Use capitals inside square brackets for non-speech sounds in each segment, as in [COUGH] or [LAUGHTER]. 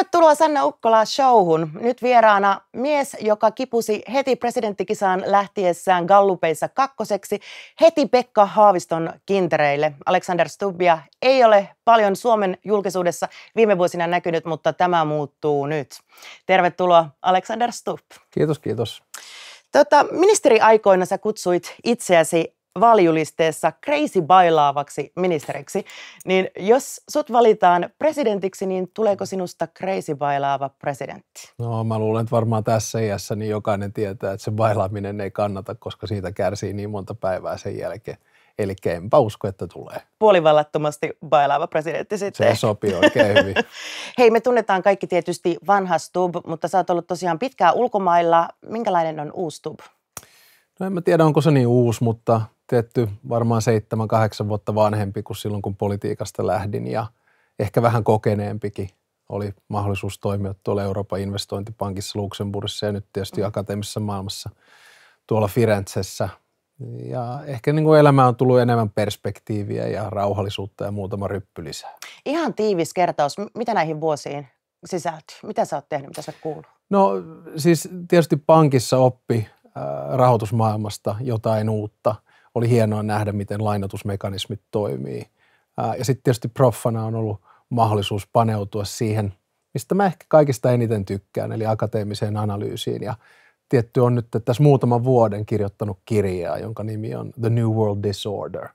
Tervetuloa Sanna Ukkola showhun. Nyt vieraana mies, joka kipusi heti presidenttikisaan lähtiessään gallupeissa kakkoseksi heti Pekka Haaviston kintereille. Alexander Stubbia ei ole paljon Suomen julkisuudessa viime vuosina näkynyt, mutta tämä muuttuu nyt. Tervetuloa Alexander Stubb. Kiitos, kiitos. Tota, ministeriaikoina sä kutsuit itseäsi valjulisteessa crazy bailaavaksi ministeriksi, niin jos sut valitaan presidentiksi, niin tuleeko sinusta crazy bailaava presidentti? No mä luulen, että varmaan tässä iässä niin jokainen tietää, että se bailaaminen ei kannata, koska siitä kärsii niin monta päivää sen jälkeen. Eli enpä usko, että tulee. Puolivallattomasti bailaava presidentti sitten. Se sopii oikein hyvin. [LAUGHS] Hei, me tunnetaan kaikki tietysti vanha Stub, mutta sä oot ollut tosiaan pitkään ulkomailla. Minkälainen on uusi Stub? No en mä tiedä, onko se niin uusi, mutta tietty varmaan seitsemän, kahdeksan vuotta vanhempi kuin silloin, kun politiikasta lähdin ja ehkä vähän kokeneempikin oli mahdollisuus toimia tuolla Euroopan investointipankissa Luxemburgissa ja nyt tietysti mm. akateemisessa maailmassa tuolla Firenzessä. Ja ehkä niin kuin elämään on tullut enemmän perspektiiviä ja rauhallisuutta ja muutama ryppy lisää. Ihan tiivis kertaus. Mitä näihin vuosiin sisältyy? Mitä sä oot tehnyt? Mitä sä kuuluu? No siis tietysti pankissa oppi Äh, rahoitusmaailmasta jotain uutta. Oli hienoa nähdä, miten lainatusmekanismit toimii. Äh, ja sitten tietysti proffana on ollut mahdollisuus paneutua siihen, mistä mä ehkä kaikista eniten tykkään, eli akateemiseen analyysiin. Ja tietty on nyt tässä muutaman vuoden kirjoittanut kirjaa, jonka nimi on The New World Disorder.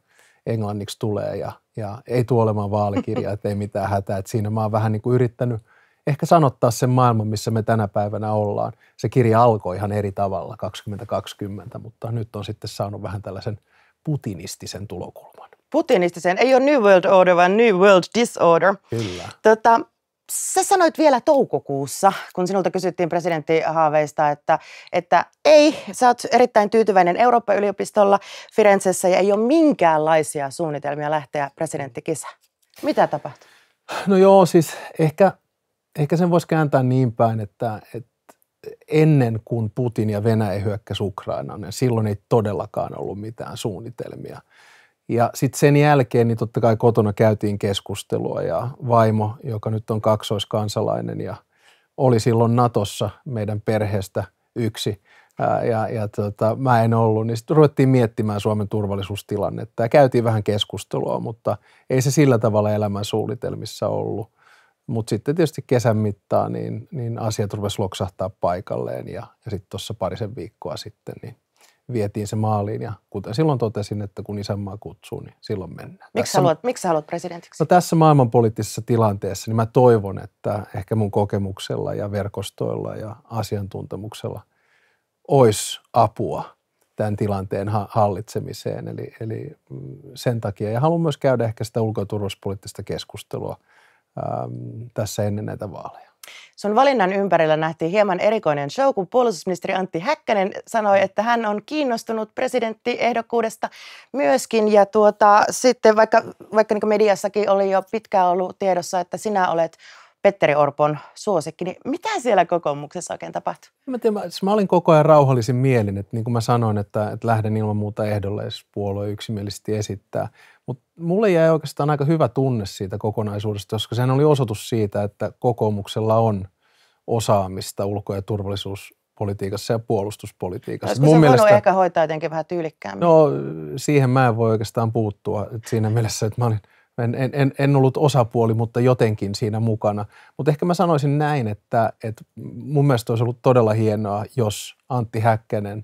Englanniksi tulee ja, ja ei tule olemaan vaalikirja, [LAUGHS] että ei mitään hätää. Et siinä mä oon vähän niin kuin yrittänyt – ehkä sanottaa sen maailman, missä me tänä päivänä ollaan. Se kirja alkoi ihan eri tavalla 2020, mutta nyt on sitten saanut vähän tällaisen putinistisen tulokulman. Putinistisen, ei ole New World Order, vaan New World Disorder. Kyllä. Tota, sä sanoit vielä toukokuussa, kun sinulta kysyttiin presidentti Haaveista, että, että ei, sä oot erittäin tyytyväinen Eurooppa-yliopistolla Firenzessä ja ei ole minkäänlaisia suunnitelmia lähteä presidenttikisään. Mitä tapahtui? No joo, siis ehkä ehkä sen voisi kääntää niin päin, että, että ennen kuin Putin ja Venäjä hyökkäsi Ukrainaan, niin silloin ei todellakaan ollut mitään suunnitelmia. Ja sitten sen jälkeen niin totta kai kotona käytiin keskustelua ja vaimo, joka nyt on kaksoiskansalainen ja oli silloin Natossa meidän perheestä yksi ja, ja tota, mä en ollut, niin sitten ruvettiin miettimään Suomen turvallisuustilannetta ja käytiin vähän keskustelua, mutta ei se sillä tavalla elämän suunnitelmissa ollut – mutta sitten tietysti kesän mittaan niin, niin asiat rupesi loksahtaa paikalleen ja, ja sitten tuossa parisen viikkoa sitten niin vietiin se maaliin ja kuten silloin totesin, että kun isänmaa kutsuu, niin silloin mennään. Miksi tässä, haluat, miksi haluat presidentiksi? No tässä maailmanpoliittisessa tilanteessa niin mä toivon, että ehkä mun kokemuksella ja verkostoilla ja asiantuntemuksella olisi apua tämän tilanteen hallitsemiseen. Eli, eli mm, sen takia, ja haluan myös käydä ehkä sitä ulko- ja keskustelua – äm, tässä ennen näitä vaaleja. Sun valinnan ympärillä nähtiin hieman erikoinen show, kun puolustusministeri Antti Häkkänen sanoi, että hän on kiinnostunut presidenttiehdokkuudesta myöskin. Ja tuota, sitten vaikka, vaikka niin mediassakin oli jo pitkään ollut tiedossa, että sinä olet Petteri Orpon suosikki, niin mitä siellä kokoomuksessa oikein tapahtui? Mä, tiedän, mä, siis mä olin koko ajan rauhallisin mielin, että niin kuin mä sanoin, että, että lähden ilman muuta ehdolle, jos puolue yksimielisesti esittää. Mutta mulle jäi oikeastaan aika hyvä tunne siitä kokonaisuudesta, koska sehän oli osoitus siitä, että kokoomuksella on osaamista ulko- ja turvallisuus politiikassa ja puolustuspolitiikassa. Olisiko se mielestä, ehkä hoitaa jotenkin vähän tyylikkäämmin? No siihen mä en voi oikeastaan puuttua. siinä mielessä, että mä olin en, en, en ollut osapuoli, mutta jotenkin siinä mukana. Mutta ehkä mä sanoisin näin, että, että mun mielestä olisi ollut todella hienoa, jos Antti Häkkänen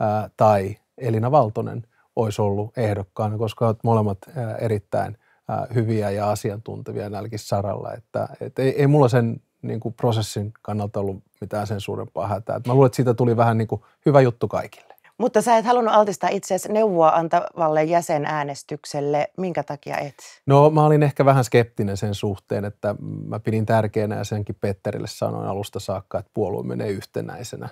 ää, tai Elina Valtonen olisi ollut ehdokkaana, koska olet molemmat ää, erittäin ää, hyviä ja asiantuntevia näilläkin saralla. Että, et ei, ei mulla sen niin kuin prosessin kannalta ollut mitään sen suurempaa hätää. Et mä luulen, että siitä tuli vähän niin kuin hyvä juttu kaikille. Mutta sä et halunnut altistaa itseäsi neuvoa antavalle jäsenäänestykselle. Minkä takia et? No mä olin ehkä vähän skeptinen sen suhteen, että mä pidin tärkeänä ja senkin Petterille sanoin alusta saakka, että puolue menee yhtenäisenä.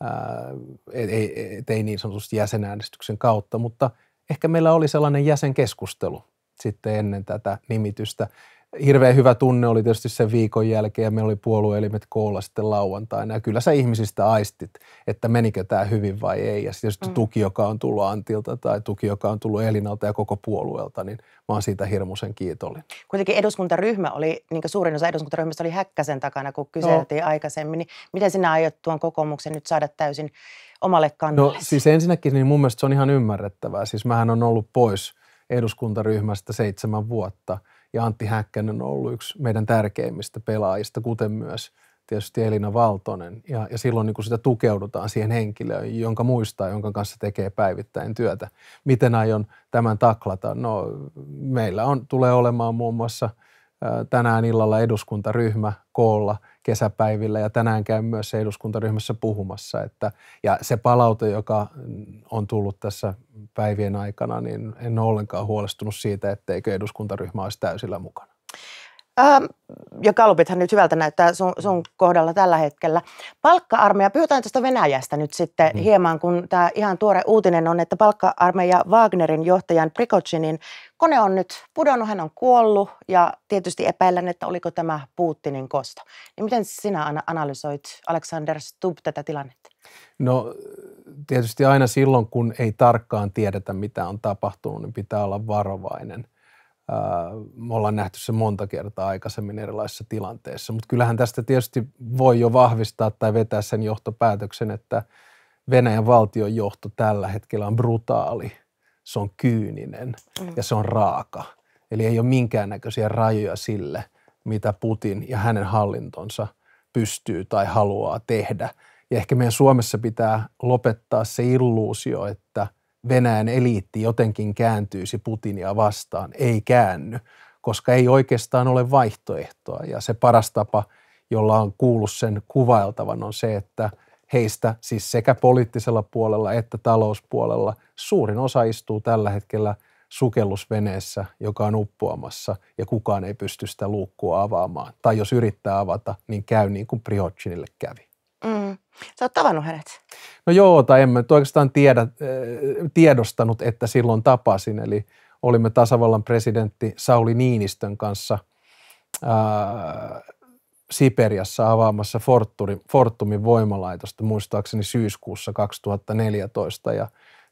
Ää, et, et ei niin sanotusti jäsenäänestyksen kautta, mutta ehkä meillä oli sellainen jäsenkeskustelu sitten ennen tätä nimitystä hirveän hyvä tunne oli tietysti sen viikon jälkeen ja meillä oli puolueelimet koolla sitten lauantaina. Ja kyllä sä ihmisistä aistit, että menikö tämä hyvin vai ei. Ja sitten mm. tuki, joka on tullut Antilta tai tuki, joka on tullut Elinalta ja koko puolueelta, niin mä oon siitä hirmuisen kiitollinen. Kuitenkin eduskuntaryhmä oli, niin kuin suurin osa eduskuntaryhmästä oli Häkkäsen takana, kun no. kyseltiin no. aikaisemmin. Niin miten sinä aiot tuon kokoomuksen nyt saada täysin omalle no, kannalle? No siis ensinnäkin niin mun mielestä se on ihan ymmärrettävää. Siis mähän on ollut pois eduskuntaryhmästä seitsemän vuotta – ja Antti Häkkänen on ollut yksi meidän tärkeimmistä pelaajista, kuten myös tietysti Elina Valtonen. Ja, ja silloin niin kuin sitä tukeudutaan siihen henkilöön, jonka muistaa, jonka kanssa tekee päivittäin työtä. Miten aion tämän taklata? No meillä on, tulee olemaan muun muassa tänään illalla eduskuntaryhmä koolla – kesäpäivillä ja tänään käyn myös eduskuntaryhmässä puhumassa. Että, ja se palaute, joka on tullut tässä päivien aikana, niin en ole ollenkaan huolestunut siitä, etteikö eduskuntaryhmä olisi täysillä mukana. Ähm, ja kalupithan nyt hyvältä näyttää sun, sun kohdalla tällä hetkellä. Palkka-armeija, puhutaan tuosta Venäjästä nyt sitten mm. hieman, kun tämä ihan tuore uutinen on, että palkka-armeija Wagnerin johtajan Prikotsinin kone on nyt pudonnut, hän on kuollut ja tietysti epäillen, että oliko tämä Putinin kosto. Niin miten sinä analysoit, Alexander Stubb, tätä tilannetta? No tietysti aina silloin, kun ei tarkkaan tiedetä, mitä on tapahtunut, niin pitää olla varovainen – me ollaan nähty se monta kertaa aikaisemmin erilaisissa tilanteissa, mutta kyllähän tästä tietysti voi jo vahvistaa tai vetää sen johtopäätöksen, että Venäjän valtion johto tällä hetkellä on brutaali, se on kyyninen mm. ja se on raaka. Eli ei ole minkäännäköisiä rajoja sille, mitä Putin ja hänen hallintonsa pystyy tai haluaa tehdä. Ja ehkä meidän Suomessa pitää lopettaa se illuusio, että – Venäjän eliitti jotenkin kääntyisi Putinia vastaan. Ei käänny, koska ei oikeastaan ole vaihtoehtoa. Ja se paras tapa, jolla on kuullut sen kuvailtavan, on se, että heistä siis sekä poliittisella puolella että talouspuolella suurin osa istuu tällä hetkellä sukellusveneessä, joka on uppoamassa ja kukaan ei pysty sitä luukkua avaamaan. Tai jos yrittää avata, niin käy niin kuin Priocinille kävi. Mm. Sä oot tavannut hänet? No joo, tai en mä oikeastaan tiedä, äh, tiedostanut, että silloin tapasin. Eli olimme tasavallan presidentti Sauli Niinistön kanssa äh, Siperiassa avaamassa Fortturi, Fortumin voimalaitosta muistaakseni syyskuussa 2014. Ja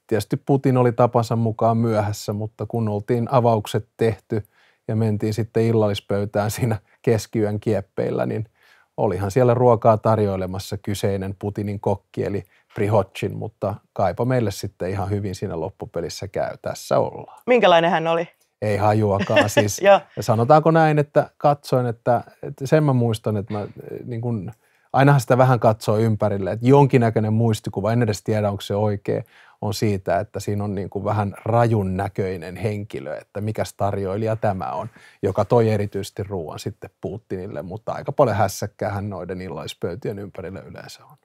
tietysti Putin oli tapansa mukaan myöhässä, mutta kun oltiin avaukset tehty ja mentiin sitten illallispöytään siinä keskiyön kieppeillä, niin – olihan siellä ruokaa tarjoilemassa kyseinen Putinin kokki eli Prihotchin, mutta kaipa meille sitten ihan hyvin siinä loppupelissä käy. Tässä ollaan. Minkälainen hän oli? Ei hajuakaan. Siis, [LAUGHS] ja sanotaanko näin, että katsoin, että, että sen mä muistan, että mä eh, niin kun, ainahan sitä vähän katsoo ympärille, että jonkinnäköinen muistikuva, en edes tiedä onko se oikea, on siitä, että siinä on niin kuin vähän rajun näköinen henkilö, että mikä tarjoilija tämä on, joka toi erityisesti ruoan sitten Putinille, mutta aika paljon hässäkkäähän noiden illaispöytien ympärillä yleensä on.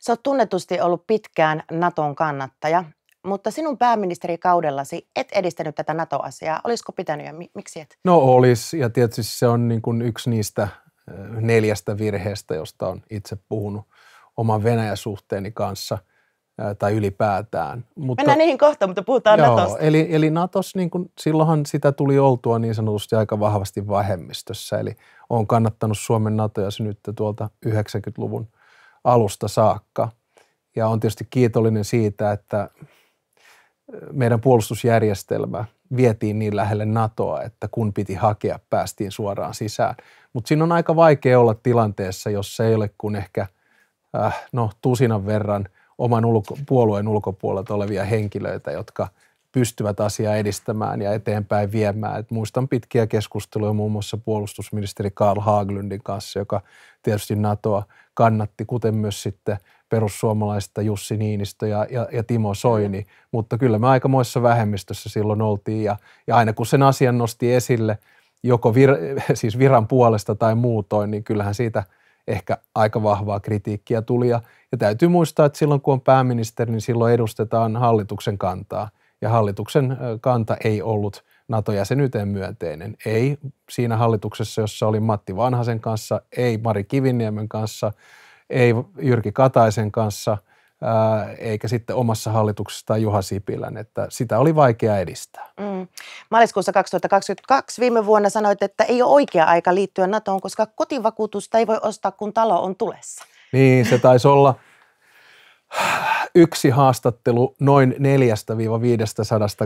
Se on tunnetusti ollut pitkään Naton kannattaja, mutta sinun kaudellasi et edistänyt tätä NATO-asiaa. Olisiko pitänyt ja miksi et? No olisi ja tietysti se on niin kuin yksi niistä neljästä virheestä, josta on itse puhunut oman Venäjä-suhteeni kanssa – tai ylipäätään. Mutta, Mennään niihin kohta, mutta puhutaan joo, Natosta. Eli, eli Natos, niin kun, silloinhan sitä tuli oltua niin sanotusti aika vahvasti vähemmistössä, eli on kannattanut Suomen Natoja synnyttä tuolta 90-luvun alusta saakka. Ja on tietysti kiitollinen siitä, että meidän puolustusjärjestelmä vietiin niin lähelle NATOa, että kun piti hakea, päästiin suoraan sisään. Mutta siinä on aika vaikea olla tilanteessa, jos ei ole kuin ehkä äh, no, tusinan verran – oman ulko, puolueen ulkopuolelta olevia henkilöitä, jotka pystyvät asiaa edistämään ja eteenpäin viemään. Et muistan pitkiä keskusteluja muun muassa puolustusministeri Karl Haaglundin kanssa, joka tietysti NATOa kannatti, kuten myös sitten perussuomalaista Jussi Niinistö ja, ja, ja Timo Soini, mutta kyllä me aikamoissa vähemmistössä silloin oltiin ja, ja aina kun sen asian nosti esille, joko vir, [LAUGHS] siis viran puolesta tai muutoin, niin kyllähän siitä – ehkä aika vahvaa kritiikkiä tuli. Ja, täytyy muistaa, että silloin kun on pääministeri, niin silloin edustetaan hallituksen kantaa. Ja hallituksen kanta ei ollut NATO-jäsenyyteen myönteinen. Ei siinä hallituksessa, jossa oli Matti Vanhasen kanssa, ei Mari Kiviniemen kanssa, ei Jyrki Kataisen kanssa – eikä sitten omassa hallituksessaan Juha Sipilän, että sitä oli vaikea edistää. Mm. Maaliskuussa 2022 viime vuonna sanoit, että ei ole oikea aika liittyä NATOon, koska kotivakuutusta ei voi ostaa, kun talo on tulessa. Niin, se taisi olla yksi haastattelu noin 4-500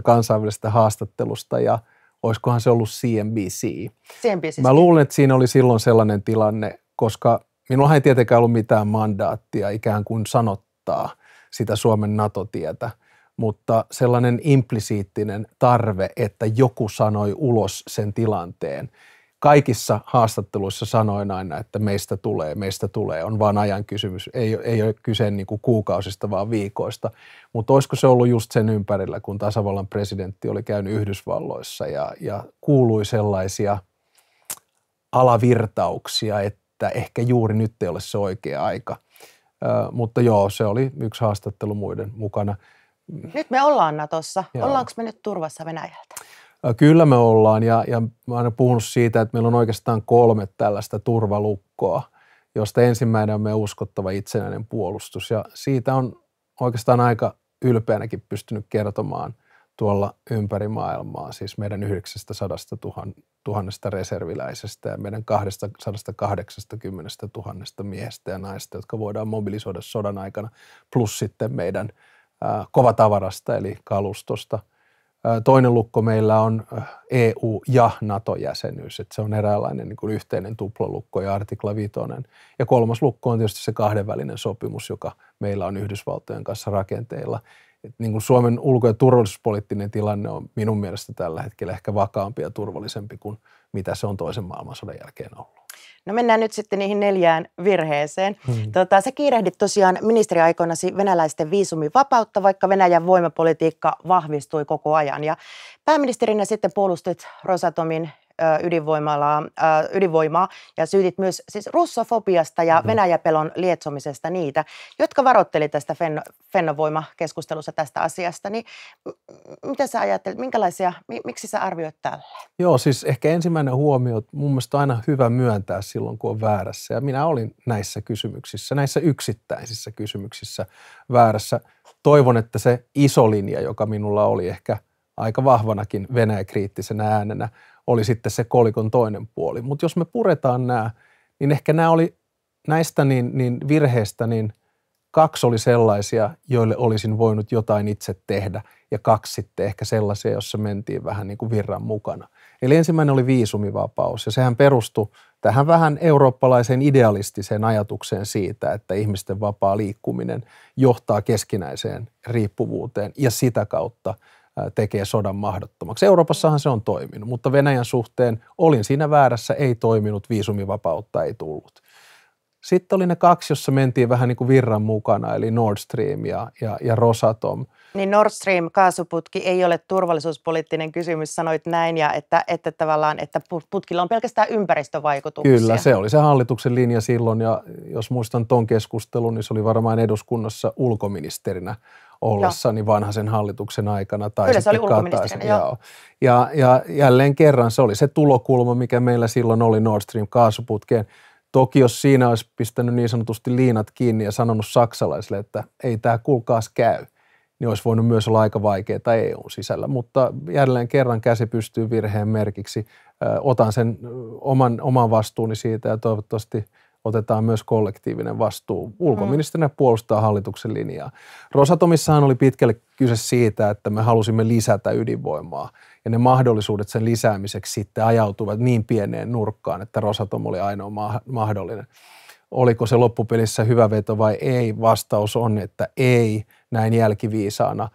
kansainvälisestä haastattelusta ja olisikohan se ollut CNBC. CNBC. Mä luulen, että siinä oli silloin sellainen tilanne, koska minulla ei tietenkään ollut mitään mandaattia ikään kuin sanoa rajoittaa sitä Suomen NATO-tietä, mutta sellainen implisiittinen tarve, että joku sanoi ulos sen tilanteen. Kaikissa haastatteluissa sanoin aina, että meistä tulee, meistä tulee, on vaan ajan kysymys. Ei, ei ole kyse niin kuin kuukausista, vaan viikoista. Mutta olisiko se ollut just sen ympärillä, kun tasavallan presidentti oli käynyt Yhdysvalloissa ja, ja kuului sellaisia alavirtauksia, että ehkä juuri nyt ei ole se oikea aika – mutta joo, se oli yksi haastattelu muiden mukana. Nyt me ollaan Natossa. Joo. Ollaanko me nyt turvassa Venäjältä? kyllä me ollaan ja, ja mä oon puhunut siitä, että meillä on oikeastaan kolme tällaista turvalukkoa, josta ensimmäinen on meidän uskottava itsenäinen puolustus ja siitä on oikeastaan aika ylpeänäkin pystynyt kertomaan – tuolla ympäri maailmaa, siis meidän 900 000, 000 reserviläisestä ja meidän 280 000 miehestä ja naista, jotka voidaan mobilisoida sodan aikana, plus sitten meidän kovatavarasta eli kalustosta. Toinen lukko meillä on EU- ja NATO-jäsenyys, että se on eräänlainen niin kuin yhteinen tuplalukko ja artikla 5. Ja kolmas lukko on tietysti se kahdenvälinen sopimus, joka meillä on Yhdysvaltojen kanssa rakenteilla – että niin kuin Suomen ulko- ja turvallisuuspoliittinen tilanne on minun mielestä tällä hetkellä ehkä vakaampi ja turvallisempi kuin mitä se on toisen maailmansodan jälkeen ollut. No mennään nyt sitten niihin neljään virheeseen. Hmm. Tota, sä kiirehdit tosiaan ministeriaikoinasi venäläisten viisumin vapautta, vaikka Venäjän voimapolitiikka vahvistui koko ajan. Ja pääministerinä sitten puolustit Rosatomin ydinvoimalaa, ydinvoimaa ja syytit myös siis russofobiasta ja mm. Venäjäpelon lietsomisesta niitä, jotka varoitteli tästä Fennovoima-keskustelussa tästä asiasta. Niin mitä sä ajattelet, minkälaisia, miksi sä arvioit tällä? Joo, siis ehkä ensimmäinen huomio, että mun mielestä on aina hyvä myöntää silloin, kun on väärässä. Ja minä olin näissä kysymyksissä, näissä yksittäisissä kysymyksissä väärässä. Toivon, että se iso linja, joka minulla oli ehkä aika vahvanakin Venäjä-kriittisenä äänenä, oli sitten se kolikon toinen puoli. Mutta jos me puretaan nämä, niin ehkä nämä oli näistä niin, niin virheistä, niin kaksi oli sellaisia, joille olisin voinut jotain itse tehdä, ja kaksi sitten ehkä sellaisia, jossa mentiin vähän niin kuin virran mukana. Eli ensimmäinen oli viisumivapaus, ja sehän perustui tähän vähän eurooppalaiseen idealistiseen ajatukseen siitä, että ihmisten vapaa liikkuminen johtaa keskinäiseen riippuvuuteen ja sitä kautta – tekee sodan mahdottomaksi. Euroopassahan se on toiminut, mutta Venäjän suhteen olin siinä väärässä, ei toiminut, viisumivapautta ei tullut. Sitten oli ne kaksi, jossa mentiin vähän niin kuin virran mukana, eli Nord Stream ja, ja, ja Rosatom. Niin Nord Stream kaasuputki ei ole turvallisuuspoliittinen kysymys, sanoit näin, ja että, että tavallaan että putkilla on pelkästään ympäristövaikutuksia. Kyllä, se oli se hallituksen linja silloin, ja jos muistan ton keskustelun, niin se oli varmaan eduskunnassa ulkoministerinä ollessani joo. vanhaisen hallituksen aikana. Tai Kyllä se oli ulkoministerinä, joo. Ja, ja jälleen kerran se oli se tulokulma, mikä meillä silloin oli Nord Stream kaasuputkeen. Toki jos siinä olisi pistänyt niin sanotusti liinat kiinni ja sanonut saksalaisille, että ei tämä kulkaas käy, niin olisi voinut myös olla aika vaikeaa EUn sisällä. Mutta jälleen kerran käsi pystyy virheen merkiksi. Otan sen oman, oman vastuuni siitä ja toivottavasti – otetaan myös kollektiivinen vastuu. Mm. Ulkoministerinä puolustaa hallituksen linjaa. Rosatomissahan oli pitkälle kyse siitä, että me halusimme lisätä ydinvoimaa ja ne mahdollisuudet sen lisäämiseksi sitten ajautuvat niin pieneen nurkkaan, että Rosatom oli ainoa ma- mahdollinen. Oliko se loppupelissä hyvä veto vai ei? Vastaus on, että ei näin jälkiviisaana.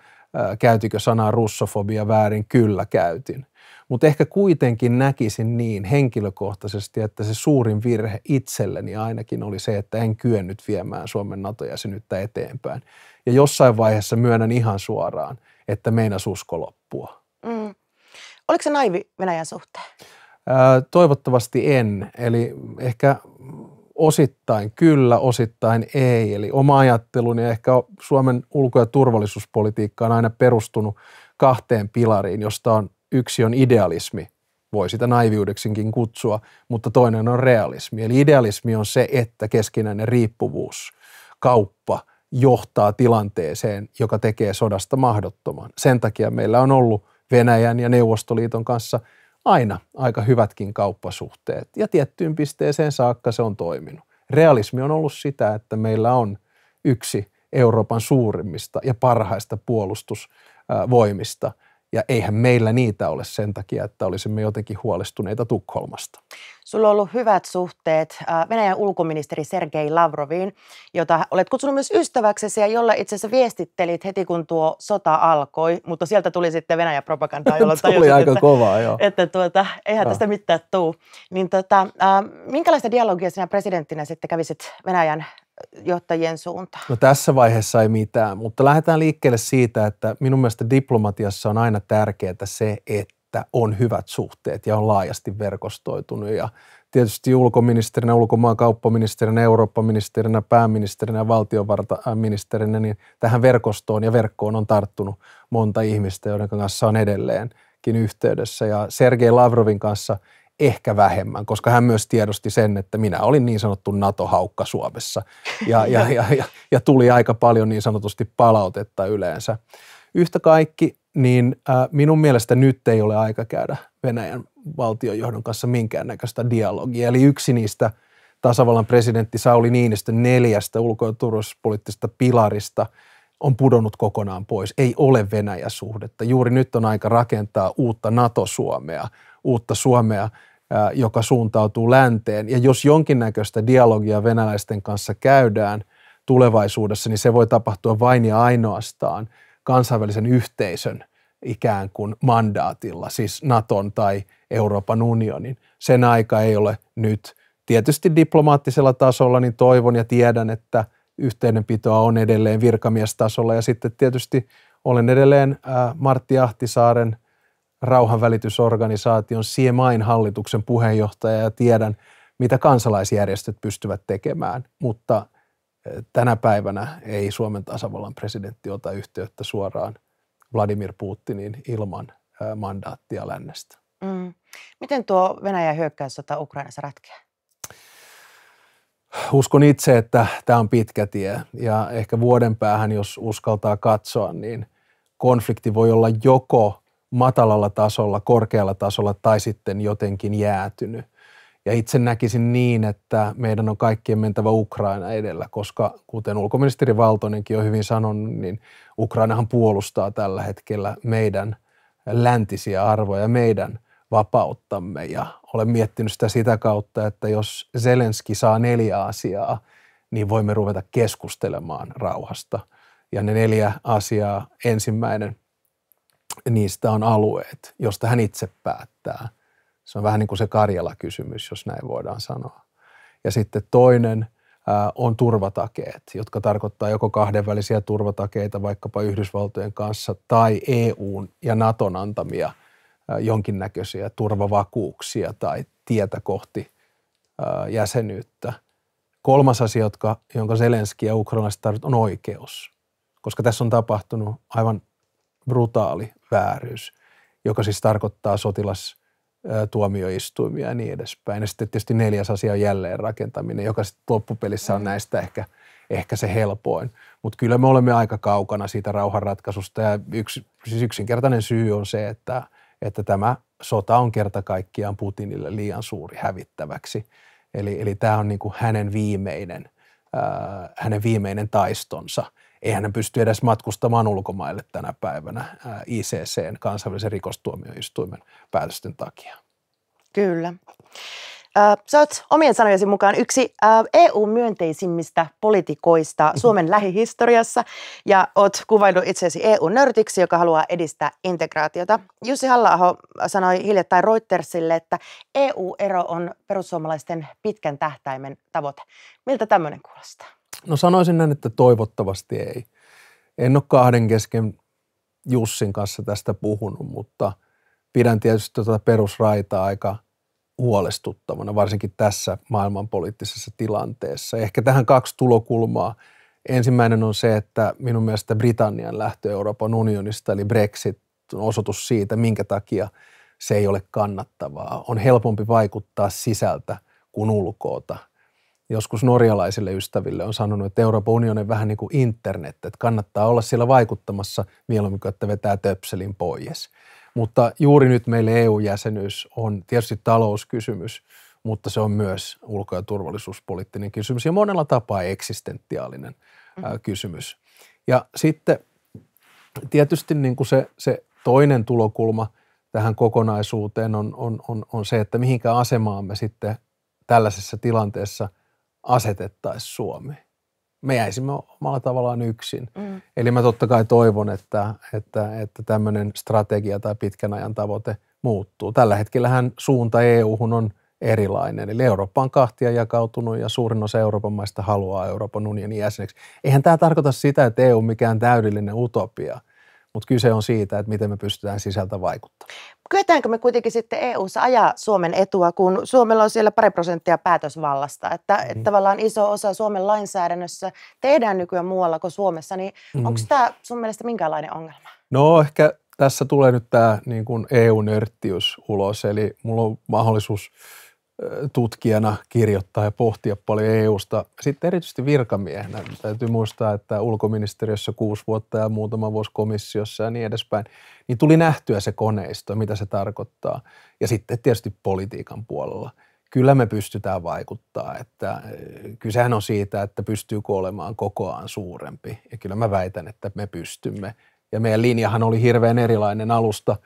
Käytikö sanaa russofobia väärin? Kyllä käytin. Mutta ehkä kuitenkin näkisin niin henkilökohtaisesti, että se suurin virhe itselleni ainakin oli se, että en kyennyt viemään Suomen NATO-jäsenyyttä eteenpäin. Ja jossain vaiheessa myönnän ihan suoraan, että meinas usko loppua. Mm. Oliko se naivi Venäjän suhteen? Ää, toivottavasti en. Eli ehkä osittain kyllä, osittain ei. Eli oma ajatteluni ja ehkä Suomen ulko- ja turvallisuuspolitiikka on aina perustunut kahteen pilariin, josta on yksi on idealismi, voi sitä naiviudeksinkin kutsua, mutta toinen on realismi. Eli idealismi on se, että keskinäinen riippuvuus, kauppa johtaa tilanteeseen, joka tekee sodasta mahdottoman. Sen takia meillä on ollut Venäjän ja Neuvostoliiton kanssa aina aika hyvätkin kauppasuhteet, ja tiettyyn pisteeseen saakka se on toiminut. Realismi on ollut sitä, että meillä on yksi Euroopan suurimmista ja parhaista puolustusvoimista – ja eihän meillä niitä ole sen takia, että olisimme jotenkin huolestuneita Tukholmasta. Sulla on ollut hyvät suhteet äh, Venäjän ulkoministeri Sergei Lavroviin, jota olet kutsunut myös ystäväksesi ja jolla itse asiassa viestittelit heti kun tuo sota alkoi, mutta sieltä tuli sitten Venäjän propagandaa, jolla [LAUGHS] tuli tajusit, aika että, kovaa, joo. että tuota, eihän tästä mitään tule. Niin tuota, minkälaista dialogia sinä presidenttinä sitten kävisit Venäjän johtajien suuntaan? No tässä vaiheessa ei mitään, mutta lähdetään liikkeelle siitä, että minun mielestä diplomatiassa on aina tärkeää se, että on hyvät suhteet ja on laajasti verkostoitunut ja tietysti ulkoministerinä, kauppaministerinä, eurooppaministerinä, pääministerinä ja valtiovartaministerinä, niin tähän verkostoon ja verkkoon on tarttunut monta ihmistä, joiden kanssa on edelleenkin yhteydessä. Ja Sergei Lavrovin kanssa – ehkä vähemmän, koska hän myös tiedosti sen, että minä olin niin sanottu NATO-haukka Suomessa ja, ja, ja, ja, ja tuli aika paljon niin sanotusti palautetta yleensä. Yhtä kaikki, niin äh, minun mielestä nyt ei ole aika käydä Venäjän valtionjohdon kanssa minkäännäköistä dialogia. Eli yksi niistä tasavallan presidentti Sauli Niinistön neljästä ulko- ja turvallisuuspoliittisesta pilarista on pudonnut kokonaan pois. Ei ole Venäjä-suhdetta. Juuri nyt on aika rakentaa uutta NATO-Suomea, uutta Suomea, joka suuntautuu länteen. Ja jos jonkinnäköistä dialogia venäläisten kanssa käydään tulevaisuudessa, niin se voi tapahtua vain ja ainoastaan kansainvälisen yhteisön ikään kuin mandaatilla, siis Naton tai Euroopan unionin. Sen aika ei ole nyt. Tietysti diplomaattisella tasolla niin toivon ja tiedän, että yhteydenpitoa on edelleen virkamiestasolla ja sitten tietysti olen edelleen Martti Ahtisaaren – rauhanvälitysorganisaation Siemain hallituksen puheenjohtaja ja tiedän, mitä kansalaisjärjestöt pystyvät tekemään, mutta eh, tänä päivänä ei Suomen tasavallan presidentti ota yhteyttä suoraan Vladimir Putinin ilman eh, mandaattia lännestä. Mm. Miten tuo Venäjän hyökkäyssota Ukrainassa ratkeaa? Uskon itse, että tämä on pitkä tie ja ehkä vuoden päähän, jos uskaltaa katsoa, niin konflikti voi olla joko matalalla tasolla, korkealla tasolla tai sitten jotenkin jäätynyt. Ja itse näkisin niin, että meidän on kaikkien mentävä Ukraina edellä, koska kuten ulkoministeri Valtonenkin on hyvin sanonut, niin Ukrainahan puolustaa tällä hetkellä meidän läntisiä arvoja, meidän vapauttamme. Ja olen miettinyt sitä sitä kautta, että jos Zelenski saa neljä asiaa, niin voimme ruveta keskustelemaan rauhasta. Ja ne neljä asiaa, ensimmäinen niistä on alueet, josta hän itse päättää. Se on vähän niin kuin se Karjala-kysymys, jos näin voidaan sanoa. Ja sitten toinen äh, on turvatakeet, jotka tarkoittaa joko kahdenvälisiä turvatakeita vaikkapa Yhdysvaltojen kanssa tai EUn ja Naton antamia äh, jonkinnäköisiä turvavakuuksia tai tietä kohti äh, jäsenyyttä. Kolmas asia, jotka, jonka Zelenski ja ukrainalaiset tarvitsevat, on oikeus, koska tässä on tapahtunut aivan brutaali vääryys, joka siis tarkoittaa sotilas tuomioistuimia ja niin edespäin. Ja sitten tietysti neljäs asia on jälleen rakentaminen, joka sitten loppupelissä on mm. näistä ehkä, ehkä se helpoin. Mutta kyllä me olemme aika kaukana siitä rauhanratkaisusta ja yksi, siis yksinkertainen syy on se, että, että tämä sota on kerta kaikkiaan Putinille liian suuri hävittäväksi. Eli, eli tämä on niin kuin hänen viimeinen, ää, hänen viimeinen taistonsa eihän ne pysty edes matkustamaan ulkomaille tänä päivänä ICCn, kansainvälisen rikostuomioistuimen päätösten takia. Kyllä. Sä oot omien sanojesi mukaan yksi EU-myönteisimmistä politikoista mm-hmm. Suomen lähihistoriassa ja oot kuvaillut itseesi EU-nörtiksi, joka haluaa edistää integraatiota. Jussi halla sanoi hiljattain Reutersille, että EU-ero on perussuomalaisten pitkän tähtäimen tavoite. Miltä tämmöinen kuulostaa? No sanoisin näin, että toivottavasti ei. En ole kahden kesken Jussin kanssa tästä puhunut, mutta pidän tietysti tätä tuota perusraitaa aika huolestuttavana, varsinkin tässä maailmanpoliittisessa tilanteessa. Ehkä tähän kaksi tulokulmaa. Ensimmäinen on se, että minun mielestä Britannian lähtö Euroopan unionista, eli Brexit, on osoitus siitä, minkä takia se ei ole kannattavaa. On helpompi vaikuttaa sisältä kuin ulkoota joskus norjalaisille ystäville on sanonut, että Euroopan unioni on vähän niin kuin internet, että kannattaa olla siellä vaikuttamassa mieluummin kuin että vetää töpselin pois. Mutta juuri nyt meille EU-jäsenyys on tietysti talouskysymys, mutta se on myös ulko- ja turvallisuuspoliittinen kysymys ja monella tapaa eksistentiaalinen ää, mm. kysymys. Ja sitten tietysti niin kuin se, se toinen tulokulma tähän kokonaisuuteen on, on, on, on se, että mihinkä asemaan me sitten tällaisessa tilanteessa – asetettaisiin Suomi. Me jäisimme omalla tavallaan yksin. Mm. Eli mä totta kai toivon, että, että, että tämmöinen strategia tai pitkän ajan tavoite muuttuu. Tällä hetkellähän suunta EU-hun on erilainen. Eli Eurooppa on kahtia jakautunut ja suurin osa Euroopan maista haluaa Euroopan unionin jäseneksi. Eihän tämä tarkoita sitä, että EU on mikään täydellinen utopia – mutta kyse on siitä, että miten me pystytään sisältä vaikuttamaan kyetäänkö me kuitenkin sitten EU-ssa ajaa Suomen etua, kun Suomella on siellä pari prosenttia päätösvallasta, että, mm. että tavallaan iso osa Suomen lainsäädännössä tehdään nykyään muualla kuin Suomessa, niin mm. onko tämä sun mielestä minkälainen ongelma? No ehkä tässä tulee nyt tämä niin kuin EU-nörttiys ulos, eli mulla on mahdollisuus tutkijana kirjoittaa ja pohtia paljon EUsta. Sitten erityisesti virkamiehenä. Täytyy muistaa, että ulkoministeriössä kuusi vuotta ja muutama vuosi komissiossa ja niin edespäin. Niin tuli nähtyä se koneisto, mitä se tarkoittaa. Ja sitten tietysti politiikan puolella. Kyllä me pystytään vaikuttaa. Että eh, kysehän on siitä, että pystyykö olemaan kokoaan suurempi. Ja kyllä mä väitän, että me pystymme. Ja meidän linjahan oli hirveän erilainen alusta –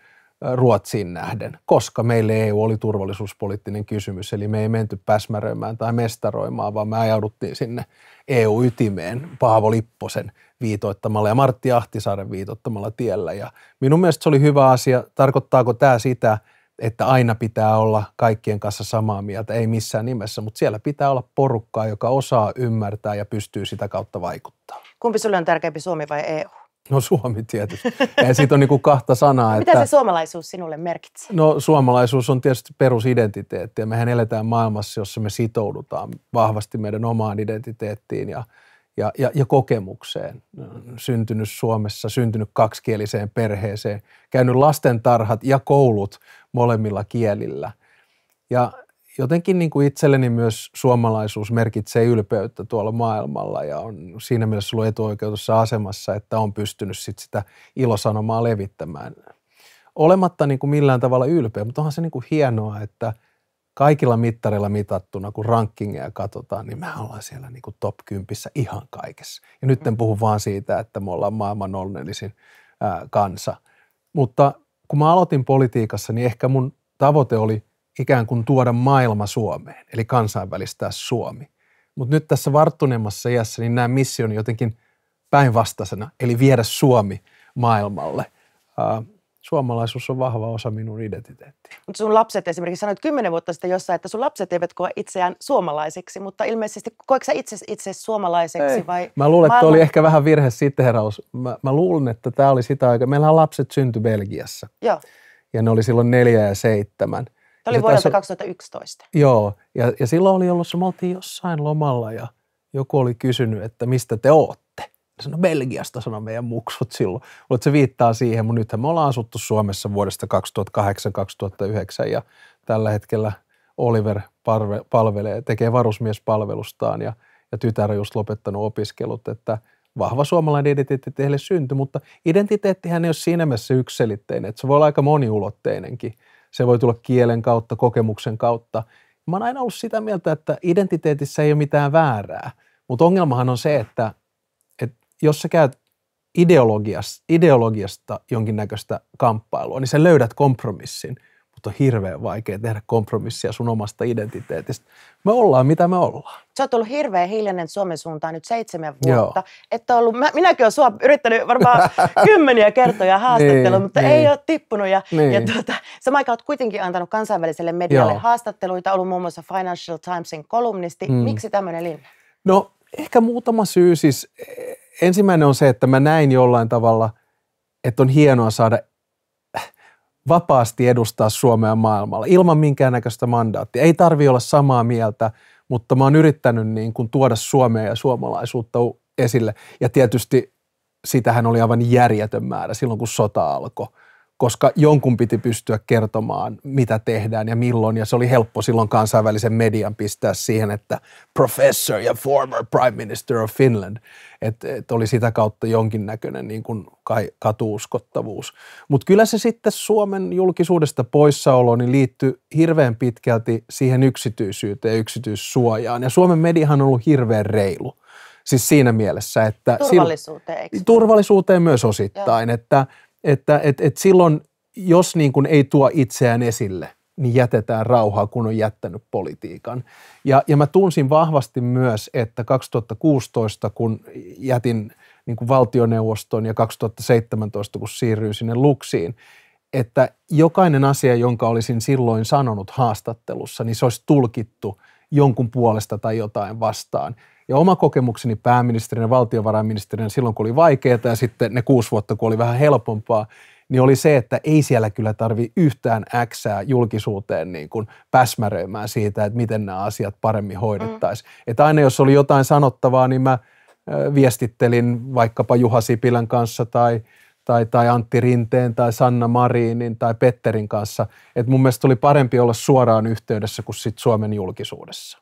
Ruotsiin nähden, koska meille EU oli turvallisuuspoliittinen kysymys, eli me ei menty päsmäröimään tai mestaroimaan, vaan me ajauduttiin sinne EU-ytimeen Paavo Lipposen viitoittamalla ja Martti Ahtisaaren viitoittamalla tiellä. Ja minun mielestä se oli hyvä asia. Tarkoittaako tämä sitä, että aina pitää olla kaikkien kanssa samaa mieltä, ei missään nimessä, mutta siellä pitää olla porukkaa, joka osaa ymmärtää ja pystyy sitä kautta vaikuttaa. Kumpi sulle on tärkeämpi, Suomi vai EU? No suomi tietysti. Ja siitä on niin kuin kahta sanaa. Mitä että, se suomalaisuus sinulle merkitsee? No suomalaisuus on tietysti perusidentiteetti ja mehän eletään maailmassa, jossa me sitoudutaan vahvasti meidän omaan identiteettiin ja, ja, ja, ja kokemukseen. Syntynyt Suomessa, syntynyt kaksikieliseen perheeseen, käynyt lastentarhat ja koulut molemmilla kielillä. Ja jotenkin niin kuin itselleni myös suomalaisuus merkitsee ylpeyttä tuolla maailmalla ja on siinä mielessä ollut etuoikeutussa asemassa, että on pystynyt sit sitä ilosanomaa levittämään. Olematta niin kuin millään tavalla ylpeä, mutta onhan se niin kuin hienoa, että kaikilla mittareilla mitattuna, kun rankingeja katsotaan, niin me ollaan siellä niin kuin top 10 ihan kaikessa. Ja nyt en mm. puhu vaan siitä, että me ollaan maailman onnellisin kansa. Mutta kun mä aloitin politiikassa, niin ehkä mun tavoite oli – ikään kuin tuoda maailma Suomeen, eli kansainvälistää Suomi. Mutta nyt tässä varttuneemmassa iässä niin nämä mission jotenkin päinvastaisena, eli viedä Suomi maailmalle. Suomalaisuus on vahva osa minun identiteettiä. Mutta sun lapset esimerkiksi sanoit kymmenen vuotta sitten jossain, että sun lapset eivät koe itseään suomalaiseksi, mutta ilmeisesti koetko sä itse, itse suomalaiseksi Ei. vai? Mä luulen, että oli ehkä vähän virhe siteraus. Mä, mä luulen, että tämä oli sitä aikaa. Meillähän lapset syntyi Belgiassa. Joo. Ja ne oli silloin neljä ja seitsemän. Tämä oli vuodelta 2011. Joo, ja, ja silloin oli ollut, me oltiin jossain lomalla ja joku oli kysynyt, että mistä te ootte. Sano Belgiasta, sanoi meidän muksut silloin. Mutta se viittaa siihen, mutta nythän me ollaan asuttu Suomessa vuodesta 2008-2009 ja tällä hetkellä Oliver parve, palvelee, tekee varusmiespalvelustaan ja, ja tytär on just lopettanut opiskelut, että vahva suomalainen identiteetti teille syntyi, mutta identiteettihän ei ole siinä mielessä yksiselitteinen, että se voi olla aika moniulotteinenkin – se voi tulla kielen kautta, kokemuksen kautta. Mä oon aina ollut sitä mieltä, että identiteetissä ei ole mitään väärää, mutta ongelmahan on se, että, että jos sä käyt ideologiasta, ideologiasta jonkinnäköistä kamppailua, niin sä löydät kompromissin – on hirveän vaikea tehdä kompromissia sun omasta identiteetistä. Me ollaan mitä me ollaan. Sä oot ollut hirveän hiljainen Suomen suuntaan nyt seitsemän vuotta. Että ollut, mä, minäkin olen sua yrittänyt varmaan [LAUGHS] kymmeniä kertoja haastattelua, niin, mutta niin. ei ole tippunut. Ja, niin. ja tuota, sama aikaan kuitenkin antanut kansainväliselle medialle Joo. haastatteluita, ollut muun muassa Financial Timesin kolumnisti. Mm. Miksi tämmöinen linja? No ehkä muutama syy. Siis e, ensimmäinen on se, että mä näin jollain tavalla, että on hienoa saada vapaasti edustaa Suomea maailmalla ilman minkäännäköistä mandaattia. Ei tarvi olla samaa mieltä, mutta mä oon yrittänyt niin kuin tuoda Suomea ja suomalaisuutta esille. Ja tietysti sitähän oli aivan järjetön määrä silloin, kun sota alkoi koska jonkun piti pystyä kertomaan, mitä tehdään ja milloin. Ja se oli helppo silloin kansainvälisen median pistää siihen, että professor ja former prime minister of Finland. Että et oli sitä kautta jonkinnäköinen niin kuin kai, katuuskottavuus. Mutta kyllä se sitten Suomen julkisuudesta poissaolo niin liittyi hirveän pitkälti siihen yksityisyyteen ja yksityissuojaan. Ja Suomen mediahan on ollut hirveän reilu. Siis siinä mielessä, että... Turvallisuuteen, eikö? Turvallisuuteen myös osittain, Joo. että että et, et silloin, jos niin kuin ei tuo itseään esille, niin jätetään rauhaa, kun on jättänyt politiikan. Ja, ja mä tunsin vahvasti myös, että 2016, kun jätin niin kuin valtioneuvoston ja 2017, kun siirryin sinne Luksiin, että jokainen asia, jonka olisin silloin sanonut haastattelussa, niin se olisi tulkittu jonkun puolesta tai jotain vastaan – ja oma kokemukseni pääministerinä, valtiovarainministerinä silloin, kun oli vaikeaa ja sitten ne kuusi vuotta, kun oli vähän helpompaa, niin oli se, että ei siellä kyllä tarvi yhtään äksää julkisuuteen niin kuin päsmäröimään siitä, että miten nämä asiat paremmin hoidettaisiin. Mm. Että aina jos oli jotain sanottavaa, niin mä viestittelin vaikkapa Juha Sipilän kanssa tai, tai, tai Antti Rinteen tai Sanna Marinin tai Petterin kanssa. Että mun mielestä oli parempi olla suoraan yhteydessä kuin sit Suomen julkisuudessa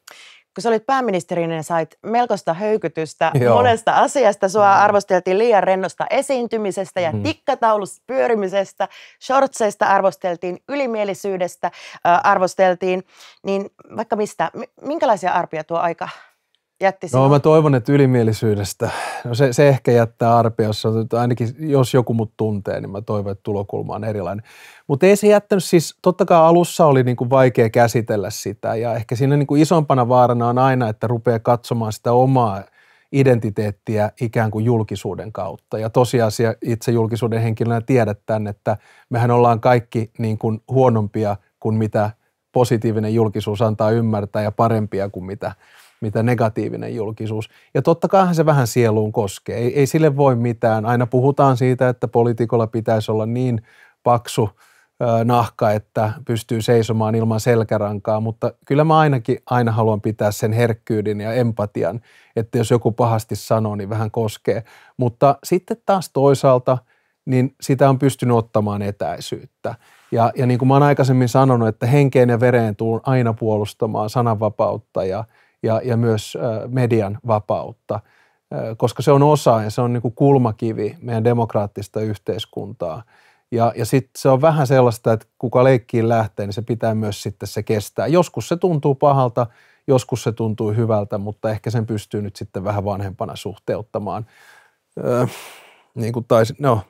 kun sä olit pääministerinen, sait melkoista höykytystä Joo. monesta asiasta. Sua mm. arvosteltiin liian rennosta esiintymisestä ja mm. tikkataulusta pyörimisestä, shortseista arvosteltiin, ylimielisyydestä äh, arvosteltiin, niin vaikka mistä. Minkälaisia arpia tuo aika jätti sinua? No mä toivon, että ylimielisyydestä, no se, se ehkä jättää arpia, jos ainakin jos joku mut tuntee, niin mä toivon, että tulokulma on erilainen. Mutta ei se jättänyt siis, totta kai alussa oli niinku vaikea käsitellä sitä ja ehkä siinä niinku isompana vaarana on aina, että rupeaa katsomaan sitä omaa identiteettiä ikään kuin julkisuuden kautta. Ja tosiasia itse julkisuuden henkilönä tiedät tämän, että mehän ollaan kaikki niin kuin huonompia kuin mitä positiivinen julkisuus antaa ymmärtää ja parempia kuin mitä mitä negatiivinen julkisuus. Ja totta kai se vähän sieluun koskee. Ei, ei sille voi mitään. Aina puhutaan siitä, että poliitikolla pitäisi olla niin paksu nahka, että pystyy seisomaan ilman selkärankaa, mutta kyllä mä ainakin aina haluan pitää sen herkkyyden ja empatian, että jos joku pahasti sanoo, niin vähän koskee. Mutta sitten taas toisaalta, niin sitä on pystynyt ottamaan etäisyyttä. Ja, ja niin kuin mä oon aikaisemmin sanonut, että henkeen ja vereen tuun aina puolustamaan sananvapautta ja – ja, ja myös median vapautta, koska se on osa ja se on niin kuin kulmakivi meidän demokraattista yhteiskuntaa. Ja, ja sitten se on vähän sellaista, että kuka leikkiin lähtee, niin se pitää myös sitten se kestää. Joskus se tuntuu pahalta, joskus se tuntuu hyvältä, mutta ehkä sen pystyy nyt sitten vähän vanhempana suhteuttamaan. Öö, niin kuin taisi, no,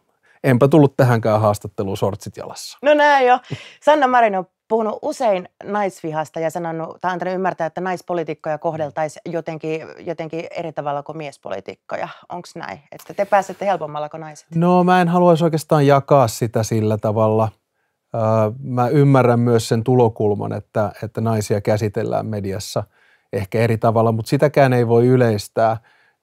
enpä tullut tähänkään haastatteluun sortsit jalassa. No näin jo. Sanna Marin on puhunut usein naisvihasta ja sanonut, tai antanut ymmärtää, että naispolitiikkoja kohdeltaisiin jotenkin, jotenkin eri tavalla kuin miespolitiikkoja. Onko näin? Että te pääsette helpommalla kuin naiset? No mä en haluaisi oikeastaan jakaa sitä sillä tavalla. Mä ymmärrän myös sen tulokulman, että, että naisia käsitellään mediassa ehkä eri tavalla, mutta sitäkään ei voi yleistää.